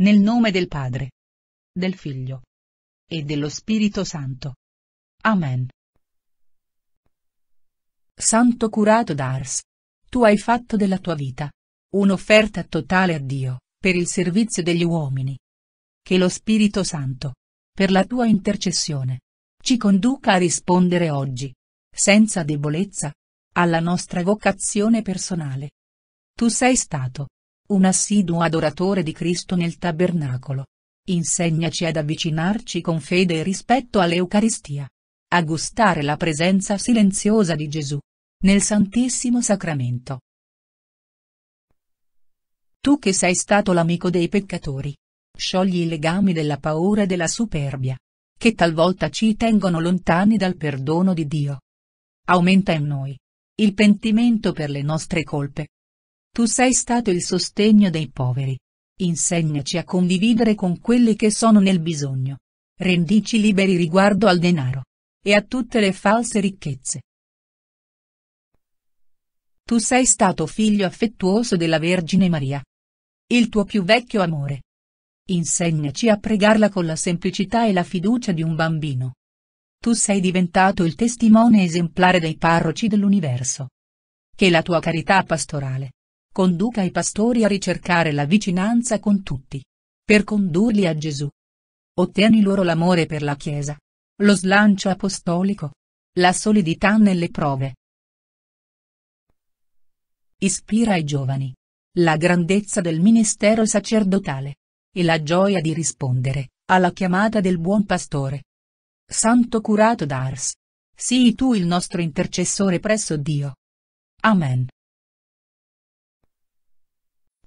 Nel nome del Padre, del Figlio e dello Spirito Santo. Amen. Santo curato d'Ars, tu hai fatto della tua vita un'offerta totale a Dio, per il servizio degli uomini. Che lo Spirito Santo, per la tua intercessione, ci conduca a rispondere oggi, senza debolezza, alla nostra vocazione personale. Tu sei stato un assiduo adoratore di Cristo nel tabernacolo. Insegnaci ad avvicinarci con fede e rispetto all'Eucaristia. A gustare la presenza silenziosa di Gesù. Nel Santissimo Sacramento. Tu che sei stato l'amico dei peccatori. Sciogli i legami della paura e della superbia. Che talvolta ci tengono lontani dal perdono di Dio. Aumenta in noi. Il pentimento per le nostre colpe, tu sei stato il sostegno dei poveri. Insegnaci a condividere con quelli che sono nel bisogno. Rendici liberi riguardo al denaro. E a tutte le false ricchezze. Tu sei stato figlio affettuoso della Vergine Maria. Il tuo più vecchio amore. Insegnaci a pregarla con la semplicità e la fiducia di un bambino. Tu sei diventato il testimone esemplare dei parroci dell'universo. Che la tua carità pastorale, conduca i pastori a ricercare la vicinanza con tutti. Per condurli a Gesù. Ottieni loro l'amore per la Chiesa. Lo slancio apostolico. La solidità nelle prove. Ispira ai giovani. La grandezza del ministero sacerdotale. E la gioia di rispondere alla chiamata del buon pastore. Santo curato d'Ars. Sii tu il nostro intercessore presso Dio. Amen.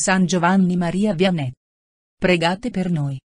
San Giovanni Maria Vianney. Pregate per noi.